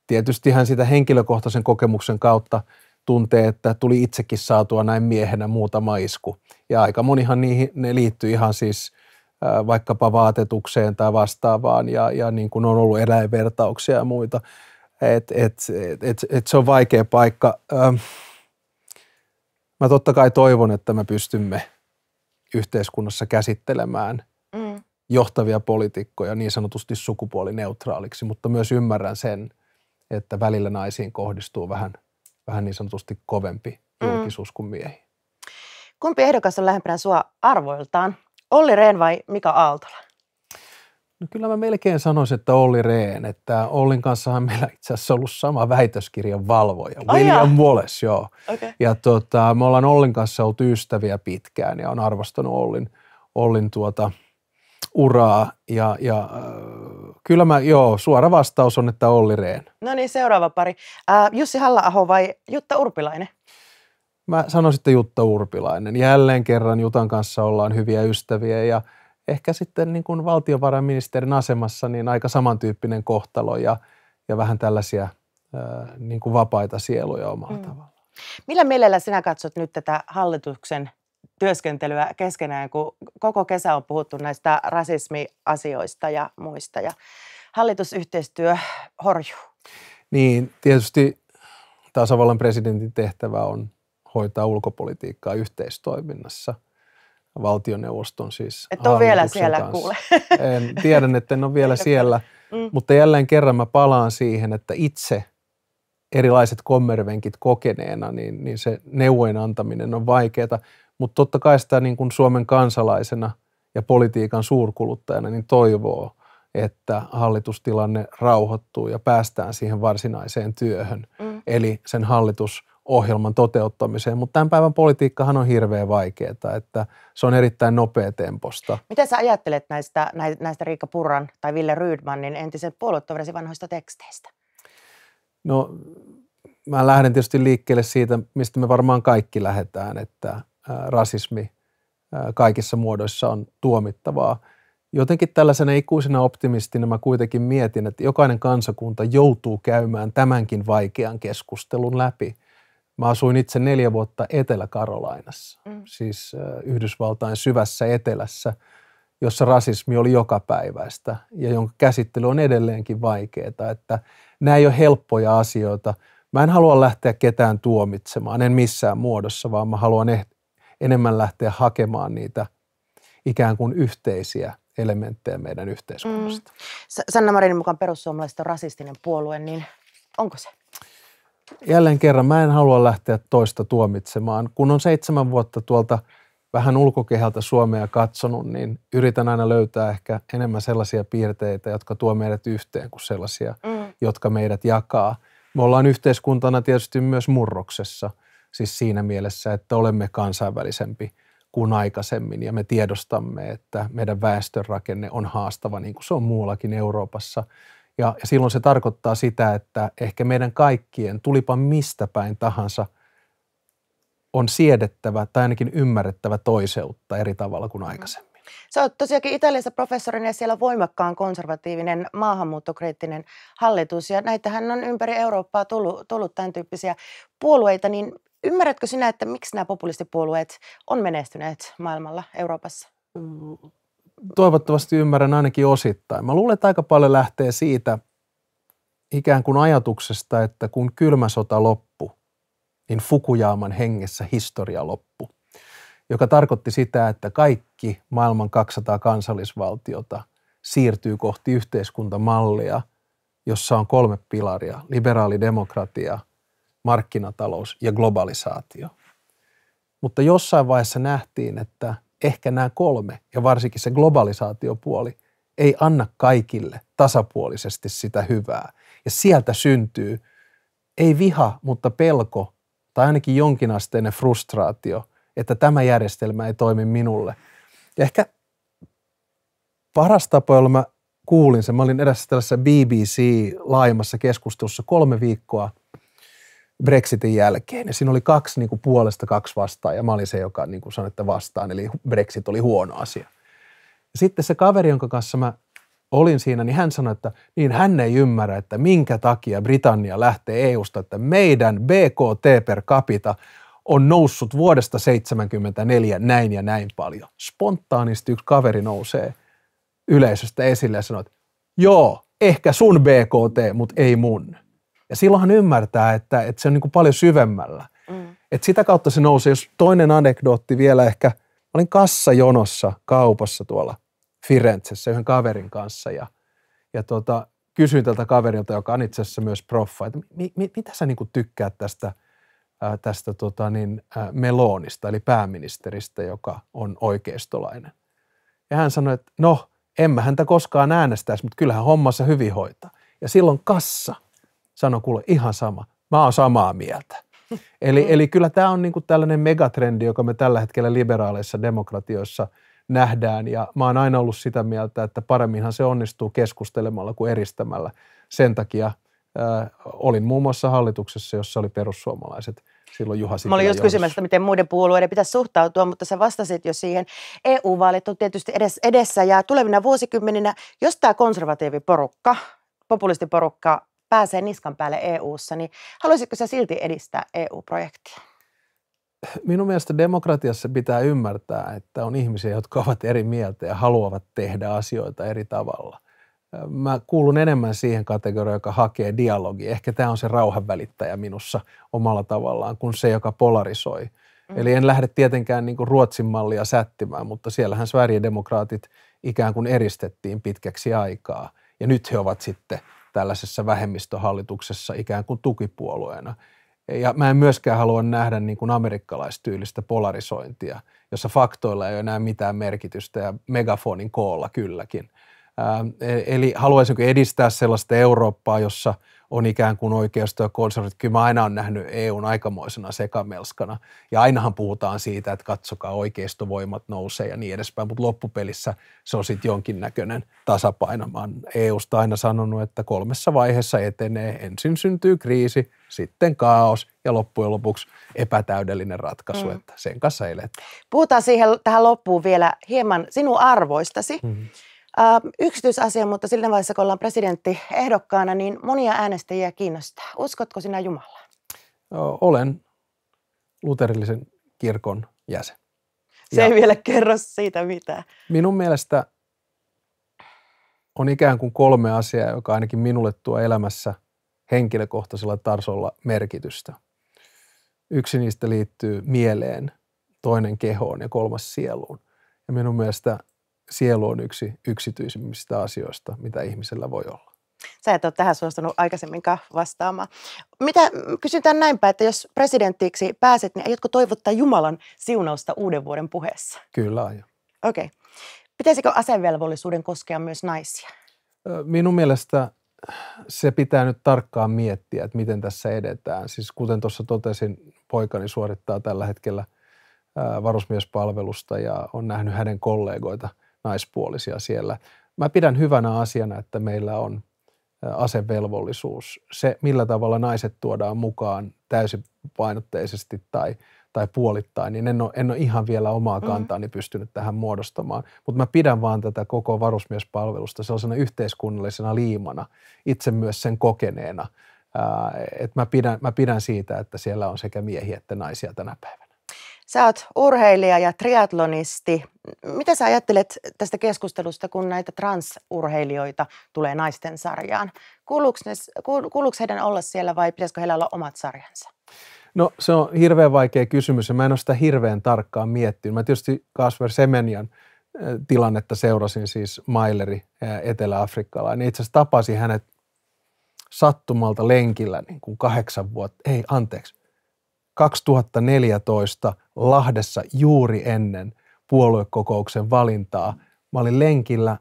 Tietystihän sitä henkilökohtaisen kokemuksen kautta – tuntee, että tuli itsekin saatua näin miehenä muutama isku. Ja aika monihan niihin, ne liittyy ihan siis vaikkapa vaatetukseen tai vastaavaan ja, ja niin kuin on ollut eläinvertauksia ja muita. Et, et, et, et, et se on vaikea paikka. mä totta kai toivon, että me pystymme yhteiskunnassa käsittelemään mm. johtavia poliitikkoja niin sanotusti sukupuolineutraaliksi, mutta myös ymmärrän sen, että välillä naisiin kohdistuu vähän – vähän niin sanotusti kovempi mm. julkisuus mm. kuin miehiä. Kumpi ehdokas on lähempänä sua arvoiltaan, Olli Rehn vai Mika Aaltola? No kyllä mä melkein sanoisin, että Olli Rehn, että Ollin on meillä itse asiassa ollut sama väitöskirjan valvoja, oh, William jaa. Wallace, joo. Okay. Ja tota, me ollaan Ollin kanssa oltu ystäviä pitkään ja on arvostanut Ollin, Ollin tuota, uraa ja, ja äh, kyllä mä, joo, suora vastaus on, että Olli Rehn. No niin, seuraava pari. Äh, Jussi halla vai Jutta Urpilainen? Mä sanoisin, sitten Jutta Urpilainen. Jälleen kerran Jutan kanssa ollaan hyviä ystäviä ja ehkä sitten niin kuin valtiovarainministerin asemassa niin aika samantyyppinen kohtalo ja, ja vähän tällaisia äh, niin kuin vapaita sieluja omalla mm. tavallaan. Millä mielellä sinä katsot nyt tätä hallituksen työskentelyä keskenään, kun koko kesä on puhuttu näistä rasismiasioista ja muista ja hallitusyhteistyö horjuu. Niin, tietysti tasavallan presidentin tehtävä on hoitaa ulkopolitiikkaa yhteistoiminnassa valtioneuvoston siis Et on vielä siellä kanssa. kuule. [LAUGHS] En, tiedän, että en ole vielä siellä, mm. mutta jälleen kerran mä palaan siihen, että itse erilaiset kommervenkit kokeneena, niin, niin se neuvojen antaminen on vaikeaa. Mutta totta kai sitä niin kuin Suomen kansalaisena ja politiikan suurkuluttajana niin toivoo, että hallitustilanne rauhoittuu ja päästään siihen varsinaiseen työhön, mm. eli sen hallitusohjelman toteuttamiseen. Mutta tämän päivän politiikkahan on hirveän vaikeaa, että se on erittäin nopea temposta. Mitä sä ajattelet näistä, näistä Riikka Purran tai Ville Rydmanin entisen puoluetoveresi vanhoista teksteistä? No mä lähden tietysti liikkeelle siitä, mistä me varmaan kaikki lähdetään, että rasismi kaikissa muodoissa on tuomittavaa. Jotenkin tällaisena ikuisena optimistina mä kuitenkin mietin, että jokainen kansakunta joutuu käymään tämänkin vaikean keskustelun läpi. Mä asuin itse neljä vuotta Etelä-Karolainassa, mm. siis Yhdysvaltain syvässä etelässä, jossa rasismi oli jokapäiväistä ja jonka käsittely on edelleenkin vaikeaa. Että nämä ei ole helppoja asioita. Mä en halua lähteä ketään tuomitsemaan, en missään muodossa, vaan mä haluan eh- enemmän lähteä hakemaan niitä ikään kuin yhteisiä elementtejä meidän yhteiskunnasta. Mm. Sanna Marinin mukaan perussuomalaiset on rasistinen puolue, niin onko se? Jälleen kerran, mä en halua lähteä toista tuomitsemaan. Kun on seitsemän vuotta tuolta vähän ulkokehältä Suomea katsonut, niin yritän aina löytää ehkä enemmän sellaisia piirteitä, jotka tuo meidät yhteen kuin sellaisia, mm. jotka meidät jakaa. Me ollaan yhteiskuntana tietysti myös murroksessa. Siis siinä mielessä, että olemme kansainvälisempi kuin aikaisemmin ja me tiedostamme, että meidän väestörakenne on haastava niin kuin se on muuallakin Euroopassa. Ja, ja silloin se tarkoittaa sitä, että ehkä meidän kaikkien, tulipa mistä päin tahansa, on siedettävä tai ainakin ymmärrettävä toiseutta eri tavalla kuin mm. aikaisemmin. Sä oot tosiaankin Italiassa professorin ja siellä voimakkaan konservatiivinen maahanmuuttokriittinen hallitus ja näitähän on ympäri Eurooppaa tullut, tullut tämän tyyppisiä puolueita, niin Ymmärrätkö sinä, että miksi nämä populistipuolueet on menestyneet maailmalla, Euroopassa? Mm, toivottavasti ymmärrän ainakin osittain. Mä luulen, että aika paljon lähtee siitä ikään kuin ajatuksesta, että kun kylmä sota loppui, niin Fukujaaman hengessä historia loppui, joka tarkoitti sitä, että kaikki maailman 200 kansallisvaltiota siirtyy kohti yhteiskuntamallia, jossa on kolme pilaria, liberaali demokratia – markkinatalous ja globalisaatio. Mutta jossain vaiheessa nähtiin, että ehkä nämä kolme ja varsinkin se globalisaatiopuoli ei anna kaikille tasapuolisesti sitä hyvää. Ja sieltä syntyy ei viha, mutta pelko tai ainakin jonkinasteinen frustraatio, että tämä järjestelmä ei toimi minulle. Ja ehkä paras tapa, jolla mä kuulin sen, mä olin edessä tällaisessa BBC laajemmassa keskustelussa kolme viikkoa Brexitin jälkeen. Ja siinä oli kaksi niin kuin puolesta kaksi vastaan ja mä olin se, joka niin kuin sanoi, että vastaan. Eli Brexit oli huono asia. Ja sitten se kaveri, jonka kanssa mä olin siinä, niin hän sanoi, että niin hän ei ymmärrä, että minkä takia Britannia lähtee EUsta, että meidän BKT per capita on noussut vuodesta 1974 näin ja näin paljon. Spontaanisti yksi kaveri nousee yleisöstä esille ja sanoo, että joo, ehkä sun BKT, mutta ei mun. Ja silloinhan ymmärtää, että, että se on niin kuin paljon syvemmällä. Mm. Et sitä kautta se nousee. Jos toinen anekdootti vielä ehkä, mä olin kassajonossa kaupassa tuolla Firenzessä yhden kaverin kanssa ja, ja tota, kysyin tältä kaverilta, joka on itse asiassa myös proffa, että mi, mi, mitä sä niin kuin tykkäät tästä, ää, äh, tästä tota niin, ää, äh, Melonista, eli pääministeristä, joka on oikeistolainen. Ja hän sanoi, että no, en mä häntä koskaan äänestäisi, mutta kyllähän hommassa hyvin hoitaa. Ja silloin kassa – sanoi, kuule ihan sama, mä oon samaa mieltä. [LAUGHS] Eli, eli kyllä tämä on niinku tällainen megatrendi, joka me tällä hetkellä liberaaleissa demokratioissa nähdään. Ja mä oon aina ollut sitä mieltä, että paremminhan se onnistuu keskustelemalla kuin eristämällä. Sen takia äh, olin muun muassa hallituksessa, jossa oli perussuomalaiset silloin Juha Sipilä Mä olin just kysymässä, että miten muiden puolueiden pitäisi suhtautua, mutta sä vastasit jo siihen. EU-vaalit on tietysti edes edessä ja tulevina vuosikymmeninä, jos tämä konservatiiviporukka, populistiporukka pääsee niskan päälle EU-ssa, niin haluaisitko sä silti edistää EU-projektia? Minun mielestä demokratiassa pitää ymmärtää, että on ihmisiä, jotka ovat eri mieltä ja haluavat tehdä asioita eri tavalla. Mä kuulun enemmän siihen kategoriaan, joka hakee dialogia. Ehkä tämä on se rauhanvälittäjä minussa omalla tavallaan kuin se, joka polarisoi. Mm. Eli en lähde tietenkään niin Ruotsin mallia sättimään, mutta siellähän sverigedemokraatit ikään kuin eristettiin pitkäksi aikaa. Ja nyt he ovat sitten tällaisessa vähemmistöhallituksessa ikään kuin tukipuolueena. Ja mä en myöskään halua nähdä niin kuin amerikkalaistyylistä polarisointia, jossa faktoilla ei ole enää mitään merkitystä ja megafonin koolla kylläkin – Ähm, e-, eli haluaisinko edistää sellaista Eurooppaa, jossa on ikään kuin oikeisto ja konservatiivit. Kyllä mä aina olen nähnyt EUn aikamoisena sekamelskana. Ja ainahan puhutaan siitä, että katsokaa oikeistovoimat nousee ja niin edespäin, mutta loppupelissä se on sitten jonkinnäköinen tasapaino. Mä oon EUsta aina sanonut, että kolmessa vaiheessa etenee. Ensin syntyy kriisi, sitten kaos ja loppujen lopuksi epätäydellinen ratkaisu, mm. että sen kanssa eletään. Puhutaan siihen, tähän loppuun vielä hieman sinun arvoistasi. Mm-hmm Ähm, yksityisasia, mutta sillä vaiheessa, kun ollaan presidentti ehdokkaana, niin monia äänestäjiä kiinnostaa. Uskotko sinä Jumalaan? Olen luterillisen kirkon jäsen. Se ja ei vielä kerro siitä mitään. Minun mielestä on ikään kuin kolme asiaa, joka ainakin minulle tuo elämässä henkilökohtaisella tasolla merkitystä. Yksi niistä liittyy mieleen, toinen kehoon ja kolmas sieluun. Ja minun mielestä sielu on yksi yksityisimmistä asioista, mitä ihmisellä voi olla. Sä et ole tähän suostunut aikaisemminkaan vastaamaan. Mitä, kysytään näinpä, että jos presidentiksi pääset, niin aiotko toivottaa Jumalan siunausta uuden vuoden puheessa? Kyllä aion. Okei. Okay. Pitäisikö asevelvollisuuden koskea myös naisia? Minun mielestä se pitää nyt tarkkaan miettiä, että miten tässä edetään. Siis kuten tuossa totesin, poikani suorittaa tällä hetkellä varusmiespalvelusta ja on nähnyt hänen kollegoita – naispuolisia siellä. Mä pidän hyvänä asiana, että meillä on asevelvollisuus. Se, millä tavalla naiset tuodaan mukaan täysipainotteisesti tai, tai puolittain, niin en ole, en ole ihan vielä omaa mm. kantaani mm. pystynyt tähän muodostamaan. Mutta mä pidän vaan tätä koko varusmiespalvelusta sellaisena yhteiskunnallisena liimana, itse myös sen kokeneena. Ää, et mä, pidän, mä pidän siitä, että siellä on sekä miehiä että naisia tänä päivänä. Sä oot urheilija ja triatlonisti. Mitä sä ajattelet tästä keskustelusta, kun näitä transurheilijoita tulee naisten sarjaan? Kuuluuko, ne, kuuluuko heidän olla siellä vai pitäisikö heillä olla omat sarjansa? No se on hirveän vaikea kysymys ja mä en ole sitä hirveän tarkkaan miettinyt. Mä tietysti Kasver Semenian tilannetta seurasin siis Maileri etelä-afrikkalainen. Itse asiassa tapasin hänet sattumalta lenkillä niin kuin kahdeksan vuotta, ei anteeksi, 2014 Lahdessa juuri ennen puoluekokouksen valintaa. Mä olin lenkillä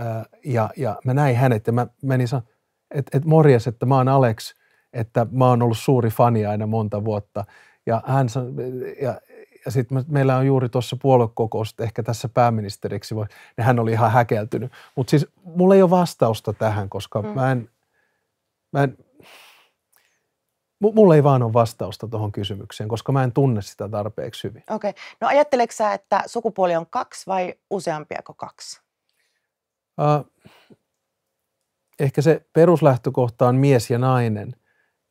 ää, äh, ja, ja mä näin hänet ja mä menin sanomaan, että et morjes, että mä oon Alex, että mä oon ollut suuri fani aina monta vuotta. Ja, hän, ja, ja sitten meillä on juuri tuossa puoluekokous, että ehkä tässä pääministeriksi voi, niin hän oli ihan häkeltynyt. Mutta siis mulla ei ole vastausta tähän, koska mm. mä en, mä en, Mulla ei vaan ole vastausta tuohon kysymykseen, koska mä en tunne sitä tarpeeksi hyvin. Okei. Okay. No ajatteleeko sä, että sukupuoli on kaksi vai useampia kuin kaksi? Äh, ehkä se peruslähtökohta on mies ja nainen.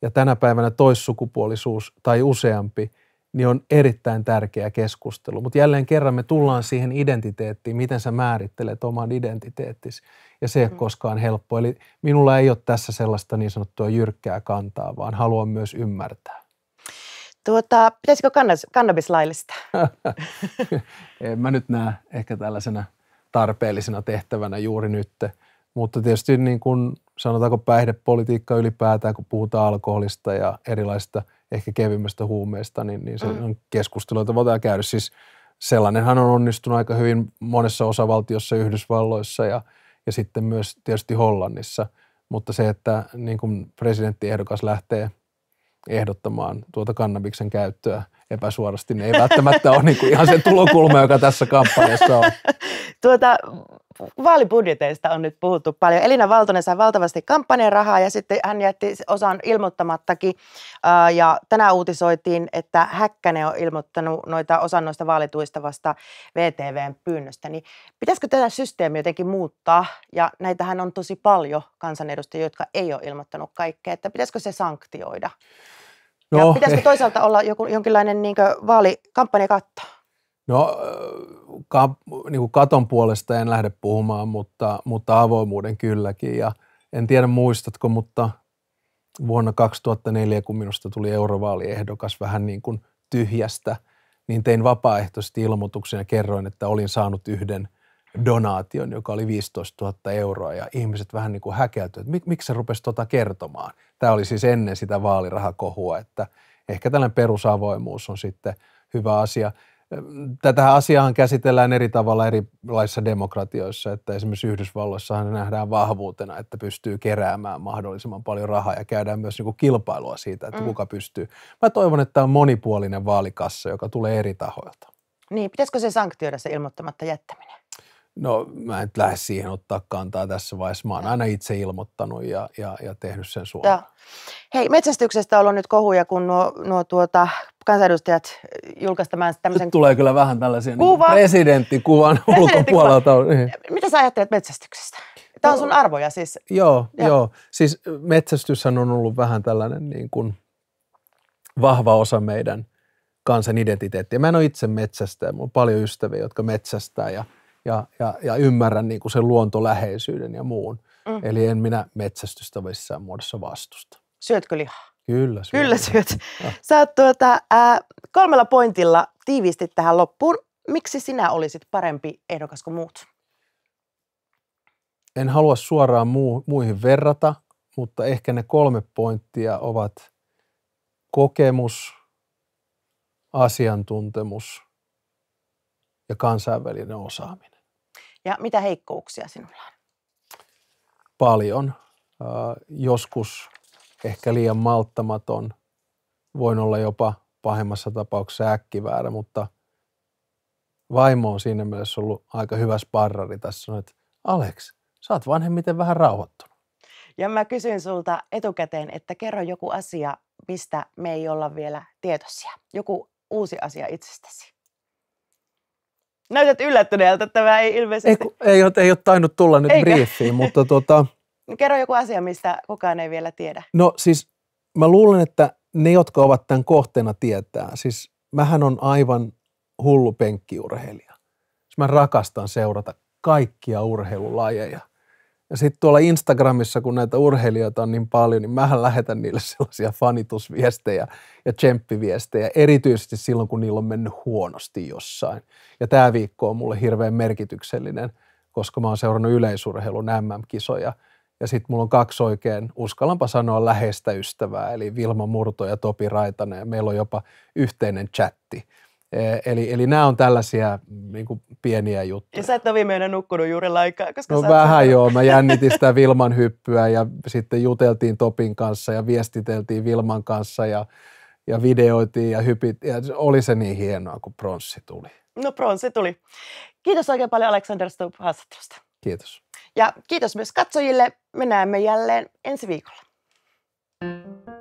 Ja tänä päivänä toissukupuolisuus tai useampi, niin on erittäin tärkeä keskustelu. Mutta jälleen kerran me tullaan siihen identiteettiin, miten sä määrittelet oman identiteettisi ja se ei ole mm. koskaan helppo. Eli minulla ei ole tässä sellaista niin sanottua jyrkkää kantaa, vaan haluan myös ymmärtää. Tuota, pitäisikö kannabis, kannabis laillistaa? [LAUGHS] en mä nyt näe ehkä tällaisena tarpeellisena tehtävänä juuri nyt. Mutta tietysti niin kuin sanotaanko päihdepolitiikka ylipäätään, kun puhutaan alkoholista ja erilaisista ehkä kevyimmistä huumeista, niin, niin se mm. on keskustelu, jota voidaan käydä. Siis sellainenhan on onnistunut aika hyvin monessa osavaltiossa Yhdysvalloissa ja – ja sitten myös tietysti Hollannissa. Mutta se, että niin kuin presidenttiehdokas lähtee ehdottamaan tuota kannabiksen käyttöä – epäsuorasti, niin ei välttämättä ole niinku kuin ihan se tulokulma, joka tässä kampanjassa on. [LAUGHS] Tuota, vaalibudjeteista on nyt puhuttu paljon. Elina Valtonen sai valtavasti rahaa ja sitten hän jätti osan ilmoittamattakin. Ja tänään uutisoitiin, että Häkkänen on ilmoittanut noita osan noista vaalituista vasta VTVn pyynnöstä. Niin pitäisikö tätä systeemiä jotenkin muuttaa? Ja näitähän on tosi paljon kansanedustajia, jotka ei ole ilmoittanut kaikkea. Että pitäisikö se sanktioida? No, ja pitäisikö eh... toisaalta olla joku, jonkinlainen niin vaalikampanja kattaa? No ka, niin kuin katon puolesta en lähde puhumaan, mutta, mutta avoimuuden kylläkin. Ja en tiedä muistatko, mutta vuonna 2004, kun minusta tuli eurovaaliehdokas vähän niin kuin tyhjästä, niin tein vapaaehtoisesti ilmoituksen ja kerroin, että olin saanut yhden donaation, joka oli 15 000 euroa. Ja ihmiset vähän niin kuin häkeltyivät, että mik, miksi se rupesi tota kertomaan. Tämä oli siis ennen sitä vaalirahakohua, että ehkä tällainen perusavoimuus on sitten hyvä asia. Tätä asiaa käsitellään eri tavalla erilaisissa demokratioissa, että esimerkiksi Yhdysvalloissahan nähdään vahvuutena, että pystyy keräämään mahdollisimman paljon rahaa ja käydään myös niin kilpailua siitä, että mm. kuka pystyy. Mä toivon, että tämä on monipuolinen vaalikassa, joka tulee eri tahoilta. Niin, pitäisikö se sanktioida se ilmoittamatta jättäminen? No mä en nyt lähde siihen ottaa kantaa tässä vaiheessa. Mä oon aina itse ilmoittanut ja, ja, ja tehnyt sen suoraan. Ja. Hei, metsästyksestä on ollut nyt kohuja, kun nuo, nuo tuota, kansanedustajat julkaistamaan tämmöisen... Nyt tulee kyllä vähän tällaisen niin kuva. presidenttikuvan [LAUGHS] ulkopuolelta. Mitä sä ajattelet metsästyksestä? Tämä on sun arvoja siis. Joo, ja. joo. Siis metsästyshän on ollut vähän tällainen niin kuin vahva osa meidän kansan identiteettiä. Mä en ole itse metsästäjä, mulla on paljon ystäviä, jotka metsästää ja – ja, ja, ja ymmärrän niin kuin sen luontoläheisyyden ja muun. Mm. Eli en minä metsästystä missään muodossa vastusta. Syötkö lihaa? Kyllä syöt. Kyllä syöt. [LAUGHS] Sä oot tuota, äh, kolmella pointilla tiiviisti tähän loppuun. Miksi sinä olisit parempi ehdokas kuin muut? En halua suoraan muu, muihin verrata, mutta ehkä ne kolme pointtia ovat kokemus, asiantuntemus ja kansainvälinen osaaminen. Ja mitä heikkouksia sinulla on? Paljon. Äh, joskus ehkä liian malttamaton. Voin olla jopa pahimmassa tapauksessa äkkiväärä, mutta vaimo on siinä mielessä ollut aika hyvä sparrari tässä. Sanoi, että Alex, sä oot vanhemmiten vähän rauhoittunut. Ja mä kysyn sulta etukäteen, että kerro joku asia, mistä me ei olla vielä tietoisia. Joku uusi asia itsestäsi. Näytät yllättyneeltä, tämä ei ilmeisesti... Ei, ei, ei ole tainnut tulla nyt Eikä. briefiin, mutta tota... [LAUGHS] kerro joku asia, mistä kukaan ei vielä tiedä. No siis mä luulen, että ne, jotka ovat tämän kohteena, tietää. Siis mähän on aivan hullu penkkiurheilija. Siis mä rakastan seurata kaikkia urheilulajeja. Ja sitten tuolla Instagramissa, kun näitä urheilijoita on niin paljon, niin mähän lähetän niille sellaisia fanitusviestejä ja tsemppiviestejä, erityisesti silloin, kun niillä on mennyt huonosti jossain. Ja tämä viikko on mulle hirveän merkityksellinen, koska mä oon seurannut yleisurheilun MM-kisoja. Ja sitten mulla on kaksi oikein, uskallanpa sanoa, läheistä ystävää, eli Vilma Murto ja Topi Raitanen, ja meillä on jopa yhteinen chatti – Eh, eli, eli nämä on tällaisia niin kuin pieniä juttuja. Ja sä et ole viimeinen nukkunut juuri lainkaan. Koska no vähän oot... joo, mä jännitin sitä [LAUGHS] Vilman hyppyä ja sitten juteltiin Topin kanssa ja viestiteltiin Vilman kanssa ja, ja videoitiin ja hypit. Ja oli se niin hienoa, kun pronssi tuli. No pronssi tuli. Kiitos oikein paljon Alexander Stubb haastattelusta. Kiitos. Ja kiitos myös katsojille. Me näemme jälleen ensi viikolla. thank you